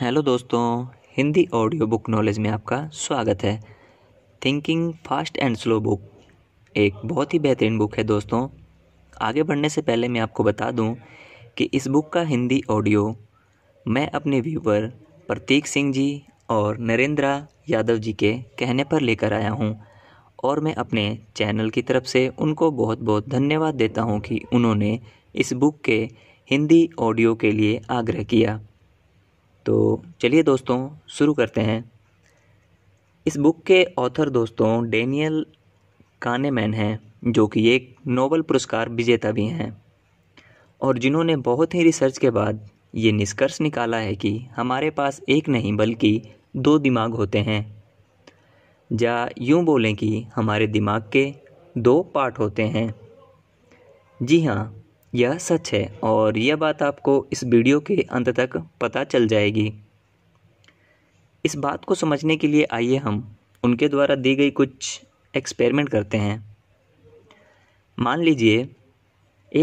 hello दोस्तों Hindi audio book knowledge में आपका स्वागत है thinking fast and slow book एक बहुत ही बेहतरीन बुक है दोस्तों आगे बढ़ने से पहले मैं आपको बता दूं कि इस बुक का हिंदी ऑडियो मैं अपने व्यूवर प्रतीक सिंह जी और नरेंद्रा यादव जी के कहने पर लेकर आया हूं और मैं अपने चैनल की तरफ से उनको बहुत बहुत धन्यवाद देता हूं कि उन्होंने इस बुक के हिंदी ऑडियो के लिए आग्रह किया तो चलिए दोस्तों शुरू करते हैं इस बुक के ऑथर दोस्तों डेनियल कानेमैन हैं जो कि एक नोबल पुरस्कार विजेता भी हैं और जिन्होंने बहुत ही रिसर्च के बाद ये निष्कर्ष निकाला है कि हमारे पास एक नहीं बल्कि दो दिमाग होते हैं या यूं बोलें कि हमारे दिमाग के दो पार्ट होते हैं जी हाँ यह सच है और यह बात आपको इस वीडियो के अंत तक पता चल जाएगी इस बात को समझने के लिए आइए हम उनके द्वारा दी गई कुछ एक्सपेरिमेंट करते हैं मान लीजिए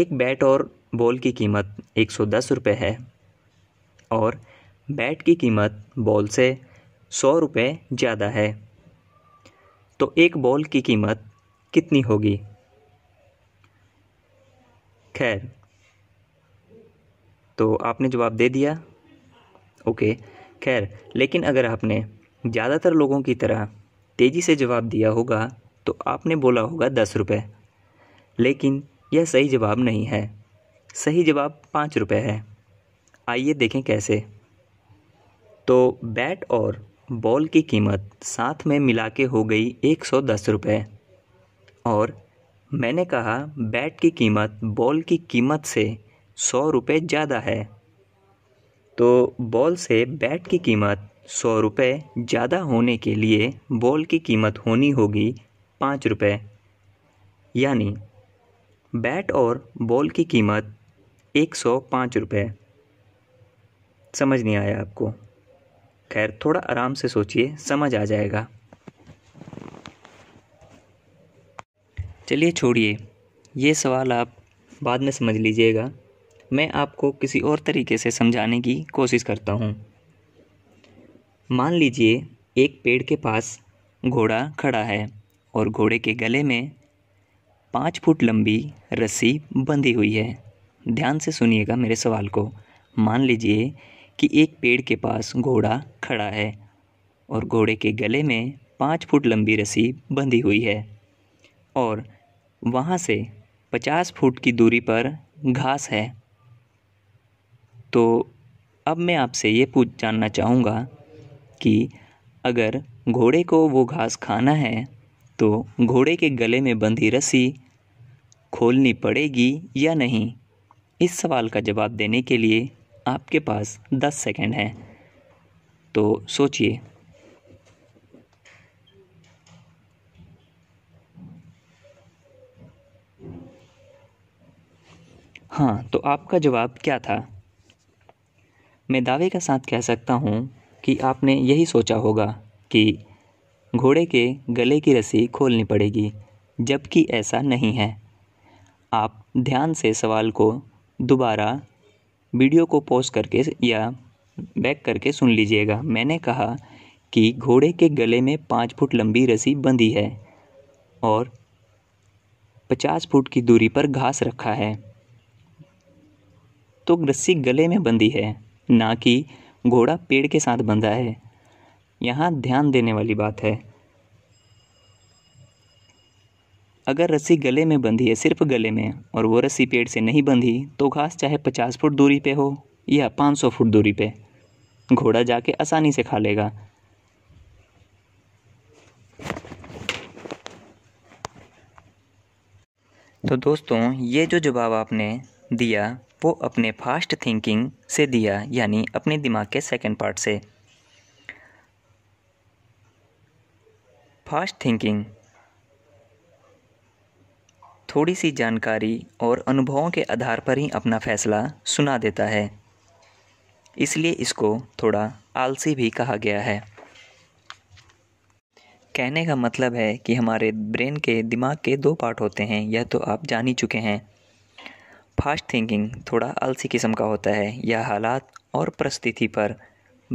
एक बैट और बॉल की कीमत एक सौ दस रुपये है और बैट की कीमत बॉल से सौ रुपये ज़्यादा है तो एक बॉल की कीमत कितनी होगी खैर तो आपने जवाब दे दिया ओके खैर लेकिन अगर आपने ज़्यादातर लोगों की तरह तेज़ी से जवाब दिया होगा तो आपने बोला होगा दस रुपये लेकिन यह सही जवाब नहीं है सही जवाब पाँच रुपये है आइए देखें कैसे तो बैट और बॉल की कीमत साथ में मिला के हो गई एक सौ दस रुपये और मैंने कहा बैट की कीमत बॉल की कीमत से सौ रुपये ज़्यादा है तो बॉल से बैट की कीमत सौ रुपये ज़्यादा होने के लिए बॉल की कीमत होनी होगी पाँच रुपये यानी बैट और बॉल की कीमत एक सौ पाँच रुपये समझ नहीं आया आपको खैर थोड़ा आराम से सोचिए समझ आ जाएगा चलिए छोड़िए ये सवाल आप बाद में समझ लीजिएगा मैं आपको किसी और तरीके से समझाने की कोशिश करता हूँ मान लीजिए एक पेड़ के पास घोड़ा खड़ा है और घोड़े के गले में पाँच फुट लंबी रस्सी बंधी हुई है ध्यान से सुनिएगा मेरे सवाल को मान लीजिए कि एक पेड़ के पास घोड़ा खड़ा है और घोड़े के गले में पाँच फुट लंबी रस्सी बंधी हुई है और वहाँ से पचास फुट की दूरी पर घास है तो अब मैं आपसे ये पूछ जानना चाहूँगा कि अगर घोड़े को वो घास खाना है तो घोड़े के गले में बंधी रस्सी खोलनी पड़ेगी या नहीं इस सवाल का जवाब देने के लिए आपके पास दस सेकेंड हैं तो सोचिए हाँ तो आपका जवाब क्या था मैं दावे के साथ कह सकता हूँ कि आपने यही सोचा होगा कि घोड़े के गले की रस्सी खोलनी पड़ेगी जबकि ऐसा नहीं है आप ध्यान से सवाल को दोबारा वीडियो को पॉज करके या बैक करके सुन लीजिएगा मैंने कहा कि घोड़े के गले में पाँच फुट लंबी रस्सी बंधी है और पचास फुट की दूरी पर घास रखा है तो रस्सी गले में बंधी है ना कि घोड़ा पेड़ के साथ बंधा है यहाँ ध्यान देने वाली बात है अगर रस्सी गले में बंधी है सिर्फ गले में और वो रस्सी पेड़ से नहीं बंधी तो घास चाहे पचास फुट दूरी पे हो या पाँच सौ फुट दूरी पे घोड़ा जाके आसानी से खा लेगा तो दोस्तों ये जो जवाब आपने दिया वो अपने फास्ट थिंकिंग से दिया यानी अपने दिमाग के सेकंड पार्ट से फास्ट थिंकिंग थोड़ी सी जानकारी और अनुभवों के आधार पर ही अपना फैसला सुना देता है इसलिए इसको थोड़ा आलसी भी कहा गया है कहने का मतलब है कि हमारे ब्रेन के दिमाग के दो पार्ट होते हैं यह तो आप जान ही चुके हैं फास्ट थिंकिंग थोड़ा आलसी किस्म का होता है यह हालात और परिस्थिति पर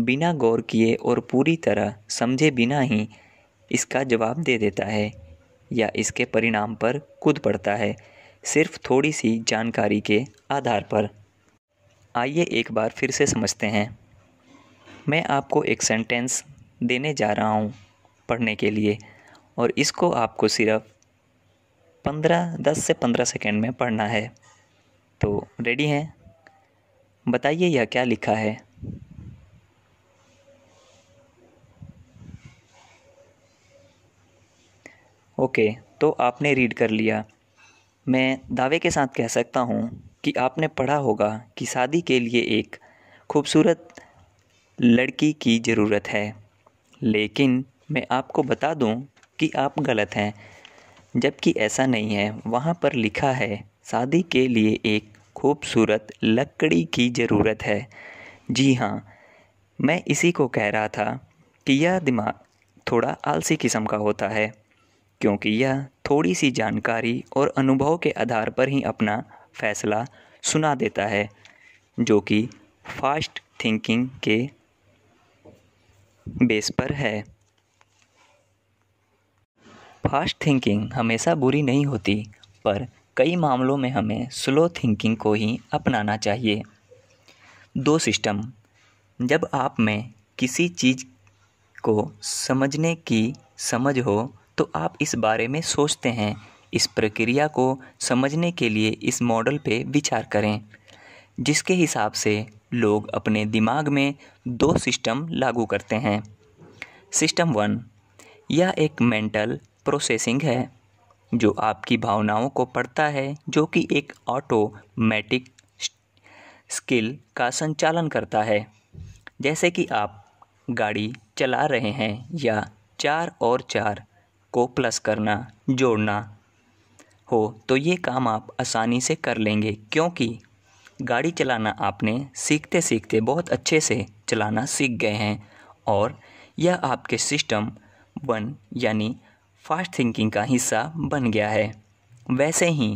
बिना गौर किए और पूरी तरह समझे बिना ही इसका जवाब दे देता है या इसके परिणाम पर कूद पड़ता है सिर्फ थोड़ी सी जानकारी के आधार पर आइए एक बार फिर से समझते हैं मैं आपको एक सेंटेंस देने जा रहा हूँ पढ़ने के लिए और इसको आपको सिर्फ पंद्रह दस से पंद्रह सेकेंड में पढ़ना है तो रेडी हैं बताइए यह क्या लिखा है ओके तो आपने रीड कर लिया मैं दावे के साथ कह सकता हूँ कि आपने पढ़ा होगा कि शादी के लिए एक खूबसूरत लड़की की ज़रूरत है लेकिन मैं आपको बता दूं कि आप गलत हैं जबकि ऐसा नहीं है वहाँ पर लिखा है शादी के लिए एक खूबसूरत लकड़ी की ज़रूरत है जी हाँ मैं इसी को कह रहा था कि यह दिमाग थोड़ा आलसी किस्म का होता है क्योंकि यह थोड़ी सी जानकारी और अनुभव के आधार पर ही अपना फैसला सुना देता है जो कि फास्ट थिंकिंग के बेस पर है फास्ट थिंकिंग हमेशा बुरी नहीं होती पर कई मामलों में हमें स्लो थिंकिंग को ही अपनाना चाहिए दो सिस्टम जब आप में किसी चीज़ को समझने की समझ हो तो आप इस बारे में सोचते हैं इस प्रक्रिया को समझने के लिए इस मॉडल पे विचार करें जिसके हिसाब से लोग अपने दिमाग में दो सिस्टम लागू करते हैं सिस्टम वन यह एक मेंटल प्रोसेसिंग है जो आपकी भावनाओं को पढ़ता है जो कि एक ऑटोमेटिक स्किल का संचालन करता है जैसे कि आप गाड़ी चला रहे हैं या चार और चार को प्लस करना जोड़ना हो तो ये काम आप आसानी से कर लेंगे क्योंकि गाड़ी चलाना आपने सीखते सीखते बहुत अच्छे से चलाना सीख गए हैं और यह आपके सिस्टम वन यानी फास्ट थिंकिंग का हिस्सा बन गया है वैसे ही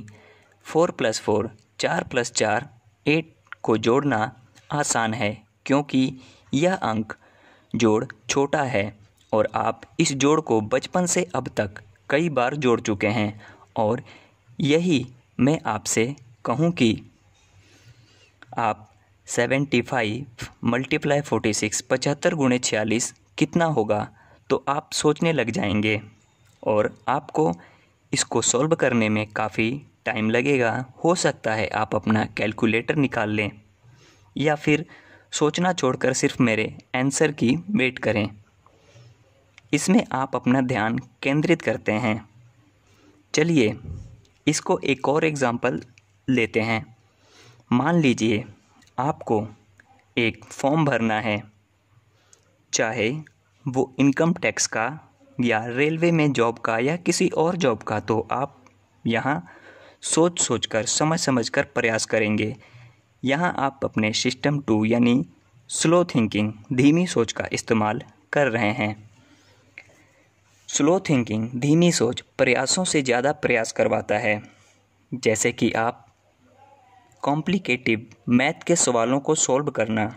फोर प्लस फोर चार प्लस चार एट को जोड़ना आसान है क्योंकि यह अंक जोड़ छोटा है और आप इस जोड़ को बचपन से अब तक कई बार जोड़ चुके हैं और यही मैं आपसे कहूँ कि आप seventy five multiply forty six पचहत्तर गुणे छियालीस कितना होगा तो आप सोचने लग जाएंगे और आपको इसको सॉल्व करने में काफ़ी टाइम लगेगा हो सकता है आप अपना कैलकुलेटर निकाल लें या फिर सोचना छोड़कर सिर्फ मेरे आंसर की वेट करें इसमें आप अपना ध्यान केंद्रित करते हैं चलिए इसको एक और एग्ज़ाम्पल लेते हैं मान लीजिए आपको एक फॉर्म भरना है चाहे वो इनकम टैक्स का या रेलवे में जॉब का या किसी और जॉब का तो आप यहाँ सोच सोच कर समझ समझ कर प्रयास करेंगे यहाँ आप अपने सिस्टम टू यानी स्लो थिंकिंग धीमी सोच का इस्तेमाल कर रहे हैं स्लो थिंकिंग धीमी सोच प्रयासों से ज़्यादा प्रयास करवाता है जैसे कि आप कॉम्प्लिकेटिव मैथ के सवालों को सॉल्व करना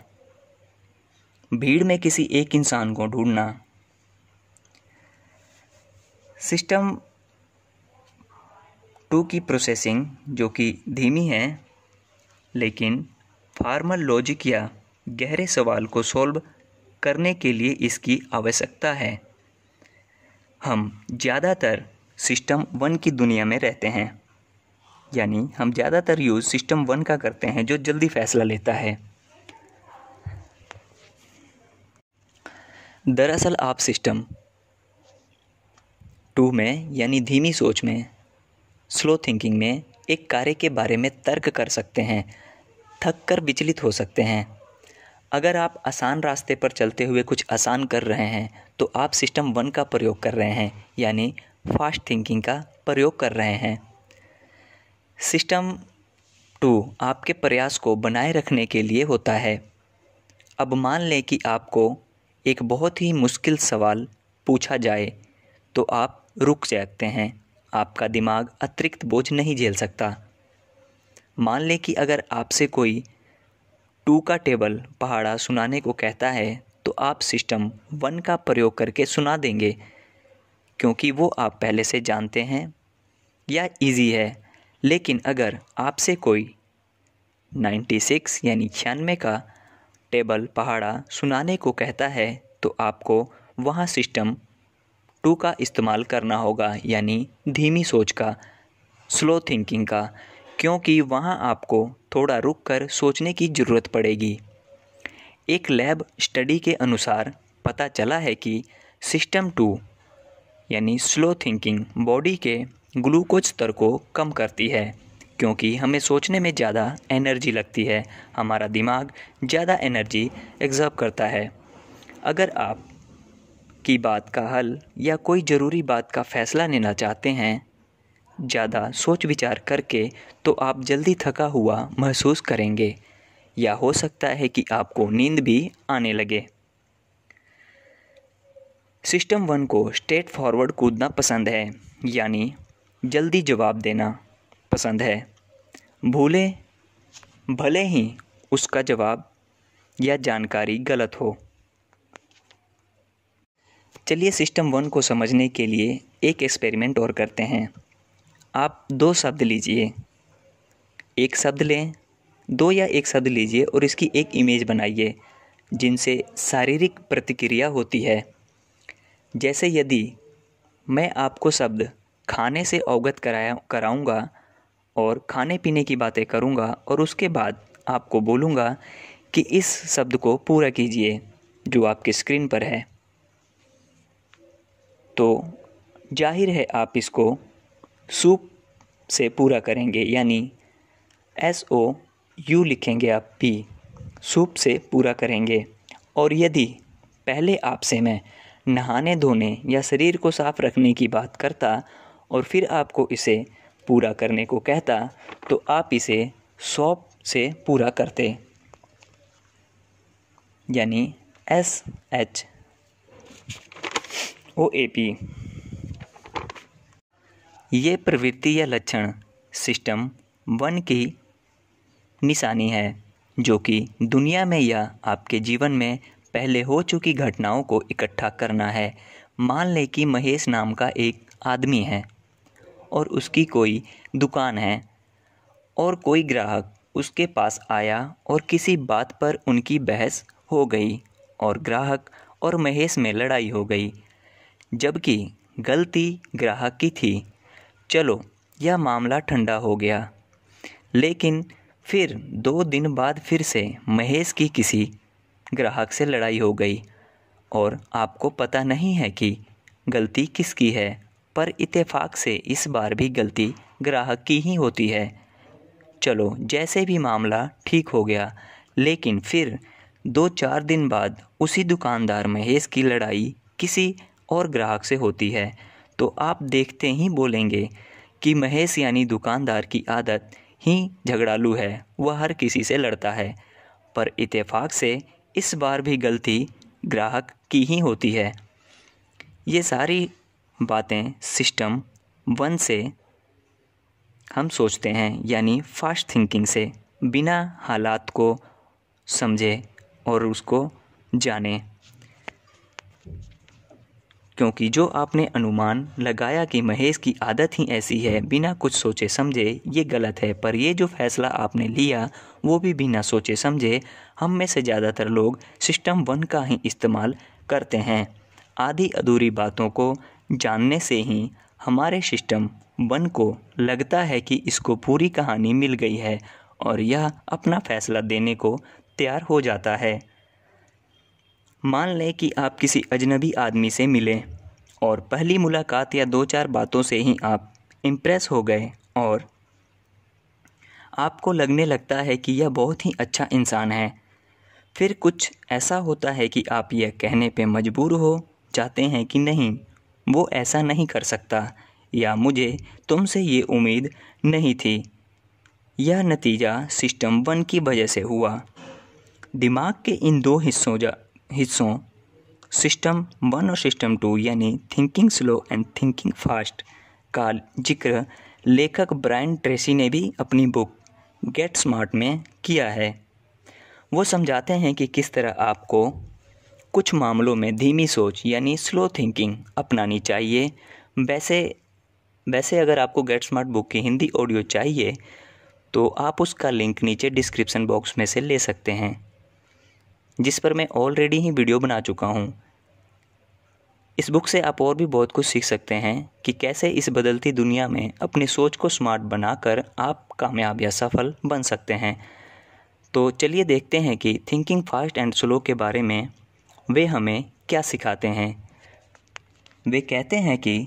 भीड़ में किसी एक इंसान को ढूंढना सिस्टम टू की प्रोसेसिंग जो कि धीमी है लेकिन फार्मल लॉजिक या गहरे सवाल को सॉल्व करने के लिए इसकी आवश्यकता है हम ज़्यादातर सिस्टम वन की दुनिया में रहते हैं यानी हम ज़्यादातर यूज़ सिस्टम वन का करते हैं जो जल्दी फैसला लेता है दरअसल आप सिस्टम टू में यानी धीमी सोच में स्लो थिंकिंग में एक कार्य के बारे में तर्क कर सकते हैं थक कर विचलित हो सकते हैं अगर आप आसान रास्ते पर चलते हुए कुछ आसान कर रहे हैं तो आप सिस्टम वन का प्रयोग कर रहे हैं यानी फास्ट थिंकिंग का प्रयोग कर रहे हैं सिस्टम टू आपके प्रयास को बनाए रखने के लिए होता है अब मान लें कि आपको एक बहुत ही मुश्किल सवाल पूछा जाए तो आप रुक जाते हैं आपका दिमाग अतिरिक्त बोझ नहीं झेल सकता मान लें कि अगर आपसे कोई टू का टेबल पहाड़ा सुनाने को कहता है तो आप सिस्टम वन का प्रयोग करके सुना देंगे क्योंकि वो आप पहले से जानते हैं या इजी है लेकिन अगर आपसे कोई 96 यानी छियानवे का टेबल पहाड़ा सुनाने को कहता है तो आपको वहाँ सिस्टम टू का इस्तेमाल करना होगा यानी धीमी सोच का स्लो थिंकिंग का क्योंकि वहाँ आपको थोड़ा रुक कर सोचने की ज़रूरत पड़ेगी एक लैब स्टडी के अनुसार पता चला है कि सिस्टम टू यानी स्लो थिंकिंग बॉडी के ग्लूकोज स्तर को कम करती है क्योंकि हमें सोचने में ज़्यादा एनर्जी लगती है हमारा दिमाग ज़्यादा एनर्जी एग्जर्व करता है अगर आप की बात का हल या कोई ज़रूरी बात का फ़ैसला लेना चाहते हैं ज़्यादा सोच विचार करके तो आप जल्दी थका हुआ महसूस करेंगे या हो सकता है कि आपको नींद भी आने लगे सिस्टम वन को स्ट्रेट फॉरवर्ड कूदना पसंद है यानी जल्दी जवाब देना पसंद है भूले भले ही उसका जवाब या जानकारी गलत हो चलिए सिस्टम वन को समझने के लिए एक एक्सपेरिमेंट और करते हैं आप दो शब्द लीजिए एक शब्द लें दो या एक शब्द लीजिए और इसकी एक इमेज बनाइए जिनसे शारीरिक प्रतिक्रिया होती है जैसे यदि मैं आपको शब्द खाने से अवगत कराया कराऊँगा और खाने पीने की बातें करूँगा और उसके बाद आपको बोलूँगा कि इस शब्द को पूरा कीजिए जो आपके स्क्रीन पर है तो जाहिर है आप इसको सूप से पूरा करेंगे यानी एस ओ यू लिखेंगे आप पी सूप से पूरा करेंगे और यदि पहले आपसे मैं नहाने धोने या शरीर को साफ रखने की बात करता और फिर आपको इसे पूरा करने को कहता तो आप इसे सॉप से पूरा करते यानी S H O A P ये प्रवृत्ति या लक्षण सिस्टम वन की निशानी है जो कि दुनिया में या आपके जीवन में पहले हो चुकी घटनाओं को इकट्ठा करना है मान लें कि महेश नाम का एक आदमी है और उसकी कोई दुकान है और कोई ग्राहक उसके पास आया और किसी बात पर उनकी बहस हो गई और ग्राहक और महेश में लड़ाई हो गई जबकि गलती ग्राहक की थी चलो यह मामला ठंडा हो गया लेकिन फिर दो दिन बाद फिर से महेश की किसी ग्राहक से लड़ाई हो गई और आपको पता नहीं है कि गलती किसकी है पर इत्तेफाक से इस बार भी गलती ग्राहक की ही होती है चलो जैसे भी मामला ठीक हो गया लेकिन फिर दो चार दिन बाद उसी दुकानदार महेश की लड़ाई किसी और ग्राहक से होती है तो आप देखते ही बोलेंगे कि महेश यानी दुकानदार की आदत ही झगड़ालू है वह हर किसी से लड़ता है पर इत्तेफाक से इस बार भी गलती ग्राहक की ही होती है ये सारी बातें सिस्टम वन से हम सोचते हैं यानी फास्ट थिंकिंग से बिना हालात को समझे और उसको जाने क्योंकि जो आपने अनुमान लगाया कि महेश की आदत ही ऐसी है बिना कुछ सोचे समझे ये गलत है पर यह जो फैसला आपने लिया वो भी बिना सोचे समझे हम में से ज़्यादातर लोग सिस्टम वन का ही इस्तेमाल करते हैं आधी अधूरी बातों को जानने से ही हमारे सिस्टम वन को लगता है कि इसको पूरी कहानी मिल गई है और यह अपना फैसला देने को तैयार हो जाता है मान लें कि आप किसी अजनबी आदमी से मिले और पहली मुलाकात या दो चार बातों से ही आप इम्प्रेस हो गए और आपको लगने लगता है कि यह बहुत ही अच्छा इंसान है फिर कुछ ऐसा होता है कि आप यह कहने पर मजबूर हो जाते हैं कि नहीं वो ऐसा नहीं कर सकता या मुझे तुमसे ये उम्मीद नहीं थी यह नतीजा सिस्टम वन की वजह से हुआ दिमाग के इन दो हिस्सों जा हिस्सों सिस्टम वन और सिस्टम टू यानी thinking slow and thinking fast का जिक्र लेखक ब्रायन ट्रेसी ने भी अपनी बुक गेट स्मार्ट में किया है वो समझाते हैं कि किस तरह आपको कुछ मामलों में धीमी सोच यानी स्लो थिंकिंग अपनानी चाहिए वैसे वैसे अगर आपको गेट स्मार्ट बुक की हिंदी ऑडियो चाहिए तो आप उसका लिंक नीचे डिस्क्रिप्शन बॉक्स में से ले सकते हैं जिस पर मैं ऑलरेडी ही वीडियो बना चुका हूँ इस बुक से आप और भी बहुत कुछ सीख सकते हैं कि कैसे इस बदलती दुनिया में अपनी सोच को स्मार्ट बनाकर आप कामयाब या सफल बन सकते हैं तो चलिए देखते हैं कि थिंकिंग फास्ट एंड स्लो के बारे में वे हमें क्या सिखाते हैं वे कहते हैं कि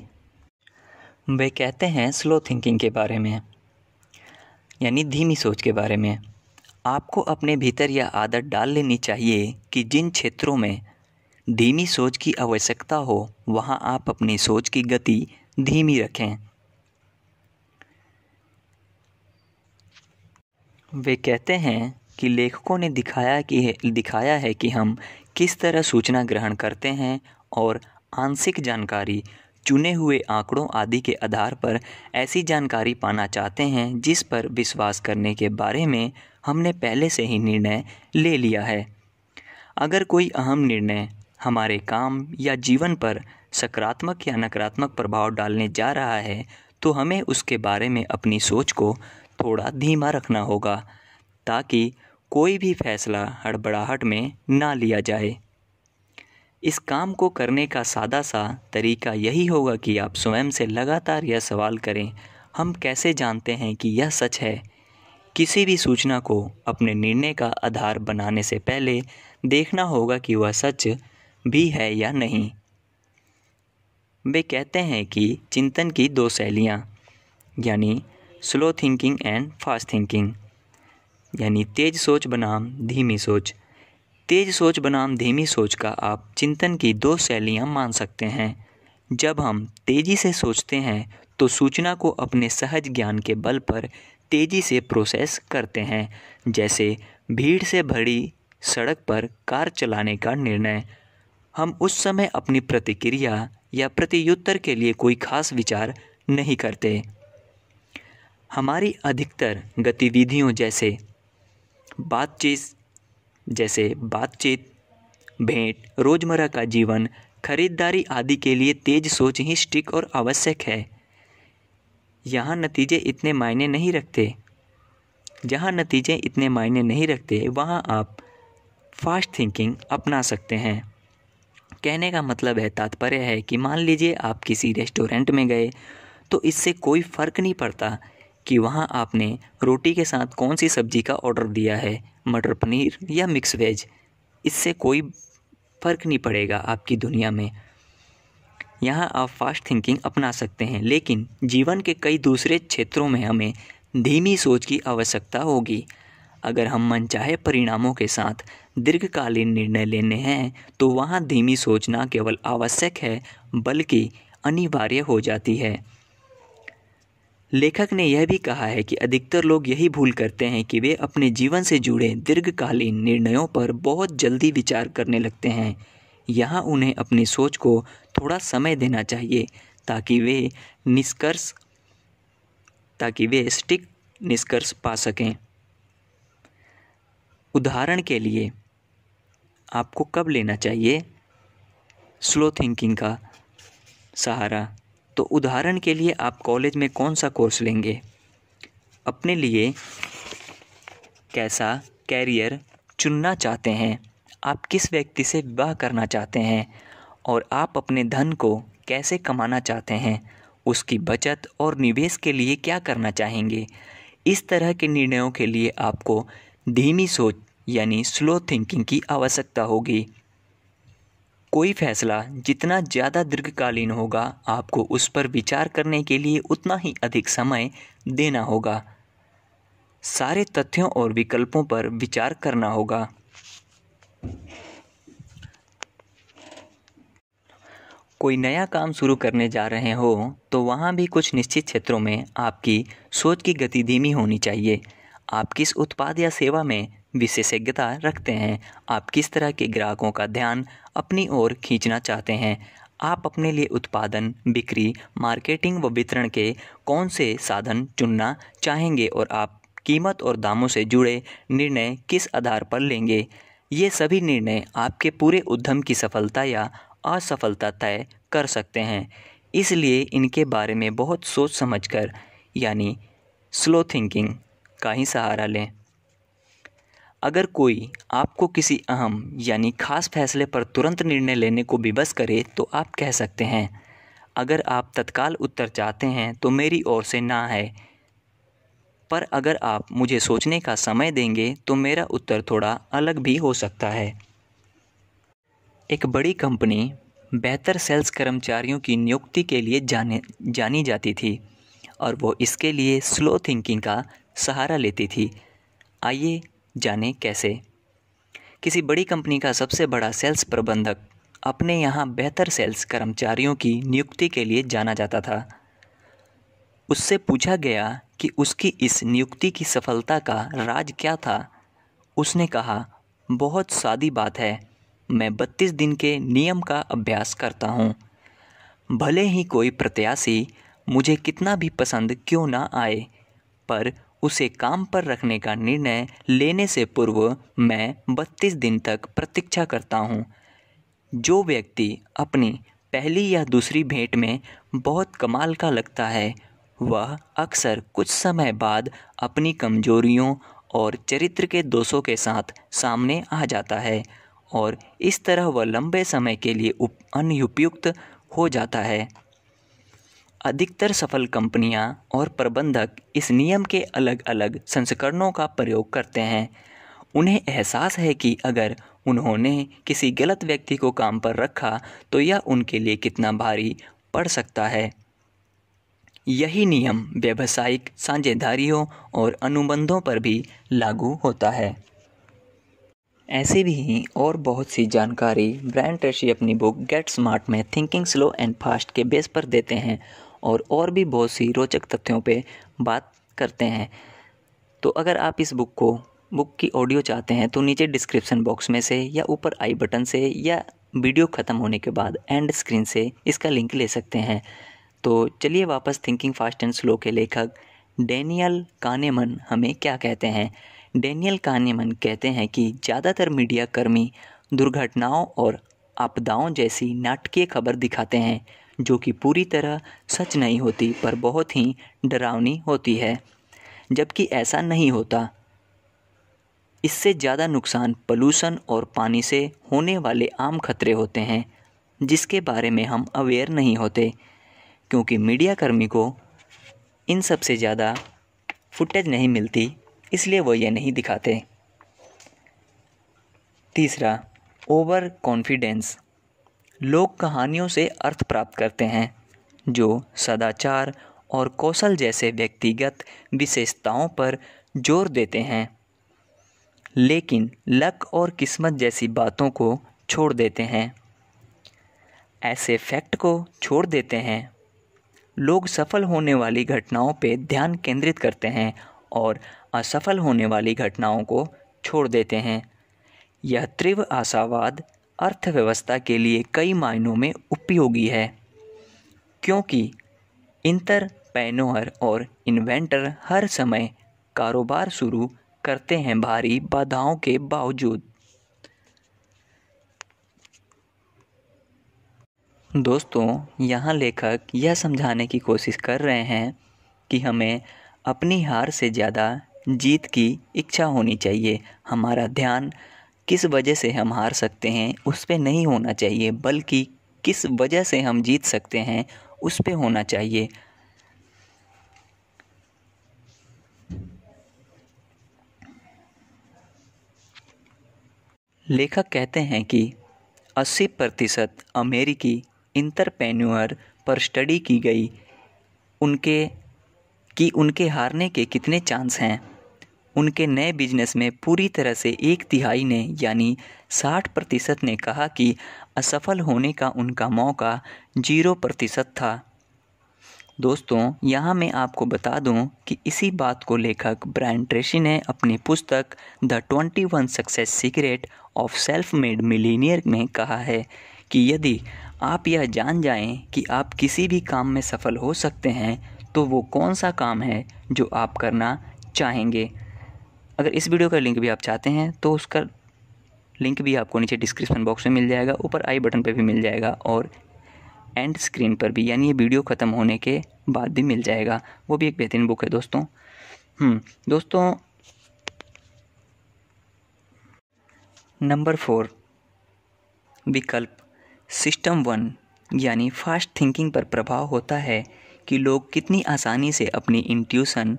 वे कहते हैं स्लो थिंकिंग के बारे में यानी धीमी सोच के बारे में आपको अपने भीतर यह आदत डाल लेनी चाहिए कि जिन क्षेत्रों में धीमी सोच की आवश्यकता हो वहाँ आप अपनी सोच की गति धीमी रखें वे कहते हैं कि लेखकों ने दिखाया कि दिखाया है कि हम किस तरह सूचना ग्रहण करते हैं और आंशिक जानकारी चुने हुए आंकड़ों आदि के आधार पर ऐसी जानकारी पाना चाहते हैं जिस पर विश्वास करने के बारे में हमने पहले से ही निर्णय ले लिया है अगर कोई अहम निर्णय हमारे काम या जीवन पर सकारात्मक या नकारात्मक प्रभाव डालने जा रहा है तो हमें उसके बारे में अपनी सोच को थोड़ा धीमा रखना होगा ताकि कोई भी फैसला हड़बड़ाहट में ना लिया जाए इस काम को करने का सादा सा तरीका यही होगा कि आप स्वयं से लगातार यह सवाल करें हम कैसे जानते हैं कि यह सच है किसी भी सूचना को अपने निर्णय का आधार बनाने से पहले देखना होगा कि वह सच भी है या नहीं वे कहते हैं कि चिंतन की दो शैलियाँ यानी slow thinking and fast thinking यानी तेज सोच बनाम धीमी सोच तेज सोच बनाम धीमी सोच का आप चिंतन की दो शैलियाँ मान सकते हैं जब हम तेज़ी से सोचते हैं तो सूचना को अपने सहज ज्ञान के बल पर तेज़ी से प्रोसेस करते हैं जैसे भीड़ से भरी सड़क पर कार चलाने का निर्णय हम उस समय अपनी प्रतिक्रिया या प्रत्युत्तर के लिए कोई खास विचार नहीं करते हमारी अधिकतर गतिविधियों जैसे बातचीत जैसे बातचीत भेंट रोजमर्रा का जीवन खरीदारी आदि के लिए तेज सोच ही स्टिक और आवश्यक है यहाँ नतीजे इतने मायने नहीं रखते जहाँ नतीजे इतने मायने नहीं रखते वहाँ आप फास्ट थिंकिंग अपना सकते हैं कहने का मतलब है तात्पर्य है कि मान लीजिए आप किसी रेस्टोरेंट में गए तो इससे कोई फ़र्क नहीं पड़ता कि वहाँ आपने रोटी के साथ कौन सी सब्ज़ी का ऑर्डर दिया है मटर पनीर या मिक्स वेज इससे कोई फ़र्क नहीं पड़ेगा आपकी दुनिया में यहाँ आप फास्ट थिंकिंग अपना सकते हैं लेकिन जीवन के कई दूसरे क्षेत्रों में हमें धीमी सोच की आवश्यकता होगी अगर हम मनचाहे परिणामों के साथ दीर्घकालीन निर्णय लेने हैं तो वहाँ धीमी सोच न केवल आवश्यक है बल्कि अनिवार्य हो जाती है लेखक ने यह भी कहा है कि अधिकतर लोग यही भूल करते हैं कि वे अपने जीवन से जुड़े दीर्घकालीन निर्णयों पर बहुत जल्दी विचार करने लगते हैं यहाँ उन्हें अपनी सोच को थोड़ा समय देना चाहिए ताकि वे निष्कर्ष ताकि वे स्टिक निष्कर्ष पा सकें उदाहरण के लिए आपको कब लेना चाहिए स्लो थिंकिंग का सहारा तो उदाहरण के लिए आप कॉलेज में कौन सा कोर्स लेंगे अपने लिए कैसा कैरियर चुनना चाहते हैं आप किस व्यक्ति से विवाह करना चाहते हैं और आप अपने धन को कैसे कमाना चाहते हैं उसकी बचत और निवेश के लिए क्या करना चाहेंगे इस तरह के निर्णयों के लिए आपको धीमी सोच यानी स्लो थिंकिंग की आवश्यकता होगी कोई फैसला जितना ज़्यादा दीर्घकालीन होगा आपको उस पर विचार करने के लिए उतना ही अधिक समय देना होगा सारे तथ्यों और विकल्पों पर विचार करना होगा कोई नया काम शुरू करने जा रहे हो तो वहाँ भी कुछ निश्चित क्षेत्रों में आपकी सोच की गति धीमी होनी चाहिए आप किस उत्पाद या सेवा में विशेषज्ञता रखते हैं आप किस तरह के ग्राहकों का ध्यान अपनी ओर खींचना चाहते हैं आप अपने लिए उत्पादन बिक्री मार्केटिंग व वितरण के कौन से साधन चुनना चाहेंगे और आप कीमत और दामों से जुड़े निर्णय किस आधार पर लेंगे ये सभी निर्णय आपके पूरे उद्यम की सफलता या असफलता तय कर सकते हैं इसलिए इनके बारे में बहुत सोच समझकर यानी स्लो थिंकिंग का ही सहारा लें अगर कोई आपको किसी अहम यानी ख़ास फैसले पर तुरंत निर्णय लेने को विवश करे तो आप कह सकते हैं अगर आप तत्काल उत्तर चाहते हैं तो मेरी ओर से ना है पर अगर आप मुझे सोचने का समय देंगे तो मेरा उत्तर थोड़ा अलग भी हो सकता है एक बड़ी कंपनी बेहतर सेल्स कर्मचारियों की नियुक्ति के लिए जाने जानी जाती थी और वो इसके लिए स्लो थिंकिंग का सहारा लेती थी आइए जाने कैसे किसी बड़ी कंपनी का सबसे बड़ा सेल्स प्रबंधक अपने यहाँ बेहतर सेल्स कर्मचारियों की नियुक्ति के लिए जाना जाता था उससे पूछा गया कि उसकी इस नियुक्ति की सफलता का राज क्या था उसने कहा बहुत सादी बात है मैं बत्तीस दिन के नियम का अभ्यास करता हूँ भले ही कोई प्रत्याशी मुझे कितना भी पसंद क्यों ना आए पर उसे काम पर रखने का निर्णय लेने से पूर्व मैं बत्तीस दिन तक प्रतीक्षा करता हूँ जो व्यक्ति अपनी पहली या दूसरी भेंट में बहुत कमाल का लगता है वह अक्सर कुछ समय बाद अपनी कमजोरियों और चरित्र के दोषों के साथ सामने आ जाता है और इस तरह वह लंबे समय के लिए अनुपयुक्त हो जाता है अधिकतर सफल कंपनियां और प्रबंधक इस नियम के अलग अलग संस्करणों का प्रयोग करते हैं उन्हें एहसास है कि अगर उन्होंने किसी गलत व्यक्ति को काम पर रखा तो यह उनके लिए कितना भारी पड़ सकता है यही नियम व्यावसायिक साझेदारियों और अनुबंधों पर भी लागू होता है ऐसे भी और बहुत सी जानकारी ब्रांड ट्रेशी अपनी बुक गेट स्मार्ट में थिंकिंग स्लो एंड फास्ट के बेस पर देते हैं और और भी बहुत सी रोचक तथ्यों पे बात करते हैं तो अगर आप इस बुक को बुक की ऑडियो चाहते हैं तो नीचे डिस्क्रिप्शन बॉक्स में से या ऊपर आई बटन से या वीडियो ख़त्म होने के बाद एंड स्क्रीन से इसका लिंक ले सकते हैं तो चलिए वापस थिंकिंग फास्ट एंड स्लो के लेखक डेनियल कानेमन हमें क्या कहते हैं डेनियल कानेमन कहते हैं कि ज़्यादातर मीडिया कर्मी दुर्घटनाओं और आपदाओं जैसी नाटकीय खबर दिखाते हैं जो कि पूरी तरह सच नहीं होती पर बहुत ही डरावनी होती है जबकि ऐसा नहीं होता इससे ज़्यादा नुकसान पलूसन और पानी से होने वाले आम खतरे होते हैं जिसके बारे में हम अवेयर नहीं होते क्योंकि मीडिया कर्मी को इन सब से ज़्यादा फुटेज नहीं मिलती इसलिए वो ये नहीं दिखाते तीसरा ओवर कॉन्फिडेंस लोक कहानियों से अर्थ प्राप्त करते हैं जो सदाचार और कौशल जैसे व्यक्तिगत विशेषताओं पर जोर देते हैं लेकिन लक और किस्मत जैसी बातों को छोड़ देते हैं ऐसे फैक्ट को छोड़ देते हैं लोग सफल होने वाली घटनाओं पर ध्यान केंद्रित करते हैं और असफल होने वाली घटनाओं को छोड़ देते हैं यह त्रिव आशावाद अर्थव्यवस्था के लिए कई मायनों में उपयोगी है क्योंकि पैनोहर और इन्वेंटर हर समय कारोबार शुरू करते हैं भारी बाधाओं के बावजूद दोस्तों यहाँ लेखक यह समझाने की कोशिश कर रहे हैं कि हमें अपनी हार से ज़्यादा जीत की इच्छा होनी चाहिए हमारा ध्यान किस वजह से हम हार सकते हैं उस पर नहीं होना चाहिए बल्कि किस वजह से हम जीत सकते हैं उस पर होना चाहिए लेखक कहते हैं कि 80 प्रतिशत अमेरिकी इंटरप्रेन्योर पर स्टडी की गई उनके कि उनके हारने के कितने चांस हैं उनके नए बिजनेस में पूरी तरह से एक तिहाई ने यानी 60 प्रतिशत ने कहा कि असफल होने का उनका मौका जीरो प्रतिशत था दोस्तों यहाँ मैं आपको बता दूँ कि इसी बात को लेखक ब्रायन ट्रेसी ने अपनी पुस्तक the twenty one success secret of self made millionaire में कहा है कि यदि आप यह जान जाएं कि आप किसी भी काम में सफल हो सकते हैं तो वो कौन सा काम है जो आप करना चाहेंगे अगर इस वीडियो का लिंक भी आप चाहते हैं तो उसका लिंक भी आपको नीचे डिस्क्रिप्शन बॉक्स में मिल जाएगा ऊपर आई बटन पर भी मिल जाएगा और एंड स्क्रीन पर भी यानी ये वीडियो ख़त्म होने के बाद भी मिल जाएगा वो भी एक बेहतरीन बुक है दोस्तों हम्म, दोस्तों नंबर फोर विकल्प सिस्टम वन यानी फास्ट थिंकिंग पर प्रभाव होता है कि लोग कितनी आसानी से अपनी इंट्यूशन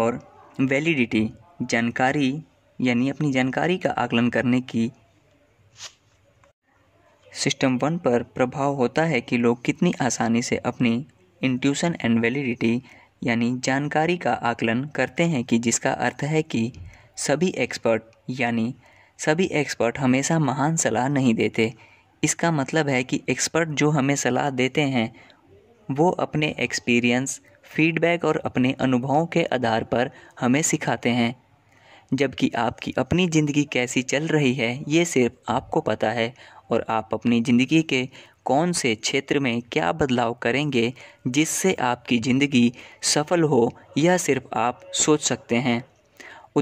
और वैलिडिटी जानकारी यानी अपनी जानकारी का आकलन करने की सिस्टम वन पर प्रभाव होता है कि लोग कितनी आसानी से अपनी इंट्यूशन एंड वैलिडिटी यानी जानकारी का आकलन करते हैं कि जिसका अर्थ है कि सभी एक्सपर्ट यानी सभी एक्सपर्ट हमेशा महान सलाह नहीं देते इसका मतलब है कि एक्सपर्ट जो हमें सलाह देते हैं वो अपने एक्सपीरियंस फीडबैक और अपने अनुभवों के आधार पर हमें सिखाते हैं जबकि आपकी अपनी ज़िंदगी कैसी चल रही है ये सिर्फ आपको पता है और आप अपनी ज़िंदगी के कौन से क्षेत्र में क्या बदलाव करेंगे जिससे आपकी ज़िंदगी सफल हो यह सिर्फ आप सोच सकते हैं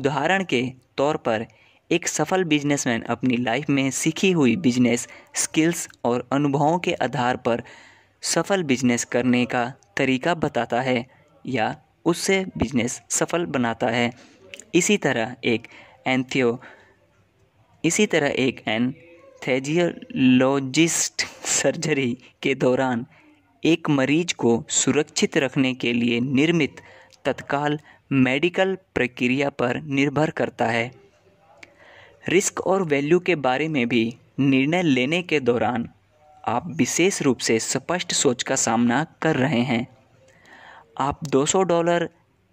उदाहरण के तौर पर एक सफल बिजनेसमैन अपनी लाइफ में सीखी हुई बिजनेस स्किल्स और अनुभवों के आधार पर सफल बिजनेस करने का तरीका बताता है या उससे बिजनेस सफल बनाता है इसी तरह एक एंथियो इसी तरह एक एनथेजियोलॉजिस्ट सर्जरी के दौरान एक मरीज को सुरक्षित रखने के लिए निर्मित तत्काल मेडिकल प्रक्रिया पर निर्भर करता है रिस्क और वैल्यू के बारे में भी निर्णय लेने के दौरान आप विशेष रूप से स्पष्ट सोच का सामना कर रहे हैं आप 200 डॉलर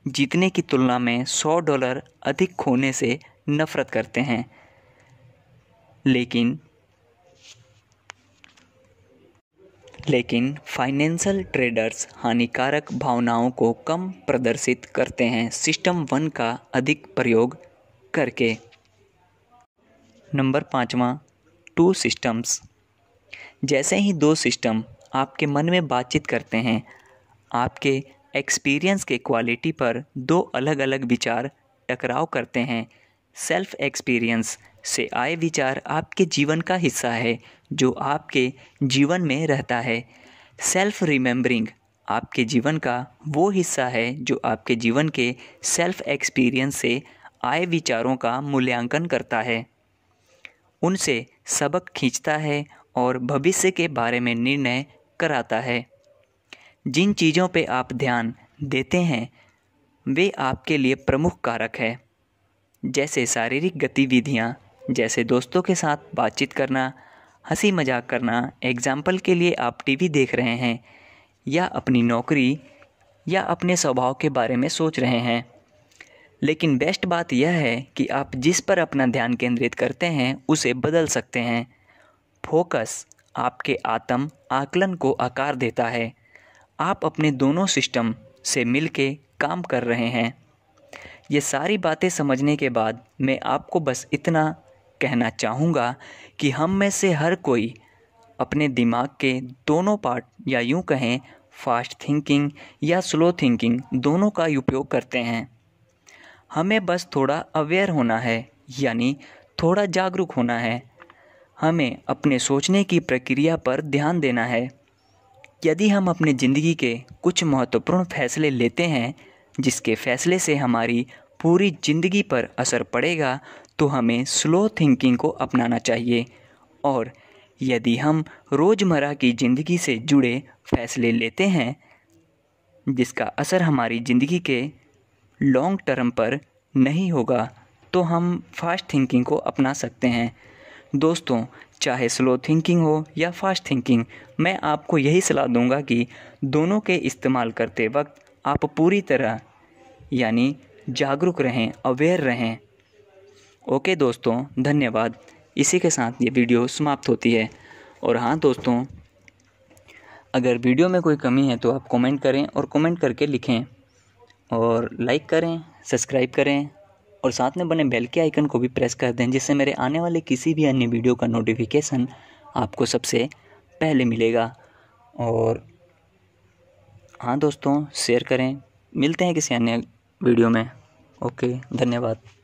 जीतने की तुलना में 100 डॉलर अधिक खोने से नफ़रत करते हैं लेकिन लेकिन फाइनेंशियल ट्रेडर्स हानिकारक भावनाओं को कम प्रदर्शित करते हैं सिस्टम वन का अधिक प्रयोग करके नंबर पाँचवा टू सिस्टम्स जैसे ही दो सिस्टम आपके मन में बातचीत करते हैं आपके एक्सपीरियंस के क्वालिटी पर दो अलग अलग विचार टकराव करते हैं सेल्फ एक्सपीरियंस से आए विचार आपके जीवन का हिस्सा है जो आपके जीवन में रहता है सेल्फ रिमेम्बरिंग आपके जीवन का वो हिस्सा है जो आपके जीवन के सेल्फ एक्सपीरियंस से आए विचारों का मूल्यांकन करता है उनसे सबक खींचता है और भविष्य के बारे में निर्णय कराता है जिन चीज़ों पे आप ध्यान देते हैं वे आपके लिए प्रमुख कारक है जैसे शारीरिक गतिविधियाँ जैसे दोस्तों के साथ बातचीत करना हंसी मजाक करना एग्जाम्पल के लिए आप टीवी देख रहे हैं या अपनी नौकरी या अपने स्वभाव के बारे में सोच रहे हैं लेकिन बेस्ट बात यह है कि आप जिस पर अपना ध्यान केंद्रित करते हैं उसे बदल सकते हैं फोकस आपके आत्म आकलन को आकार देता है आप अपने दोनों सिस्टम से मिल काम कर रहे हैं ये सारी बातें समझने के बाद मैं आपको बस इतना कहना चाहूँगा कि हम में से हर कोई अपने दिमाग के दोनों पार्ट या यूँ कहें फास्ट थिंकिंग या स्लो थिंकिंग दोनों का उपयोग करते हैं हमें बस थोड़ा अवेयर होना है यानी थोड़ा जागरूक होना है हमें अपने सोचने की प्रक्रिया पर ध्यान देना है यदि हम अपने ज़िंदगी के कुछ महत्वपूर्ण फैसले लेते हैं जिसके फैसले से हमारी पूरी ज़िंदगी पर असर पड़ेगा तो हमें स्लो थिंकिंग को अपनाना चाहिए और यदि हम रोज़मर्रा की ज़िंदगी से जुड़े फैसले लेते हैं जिसका असर हमारी ज़िंदगी के लॉन्ग टर्म पर नहीं होगा तो हम फास्ट थिंकिंग को अपना सकते हैं दोस्तों चाहे स्लो थिंकिंग हो या फास्ट थिंकिंग मैं आपको यही सलाह दूंगा कि दोनों के इस्तेमाल करते वक्त आप पूरी तरह यानी जागरूक रहें अवेयर रहें ओके दोस्तों धन्यवाद इसी के साथ ये वीडियो समाप्त होती है और हाँ दोस्तों अगर वीडियो में कोई कमी है तो आप कमेंट करें और कमेंट करके लिखें और लाइक करें सब्सक्राइब करें और साथ में बने बेल के आइकन को भी प्रेस कर दें जिससे मेरे आने वाले किसी भी अन्य वीडियो का नोटिफिकेशन आपको सबसे पहले मिलेगा और हाँ दोस्तों शेयर करें मिलते हैं किसी अन्य वीडियो में ओके धन्यवाद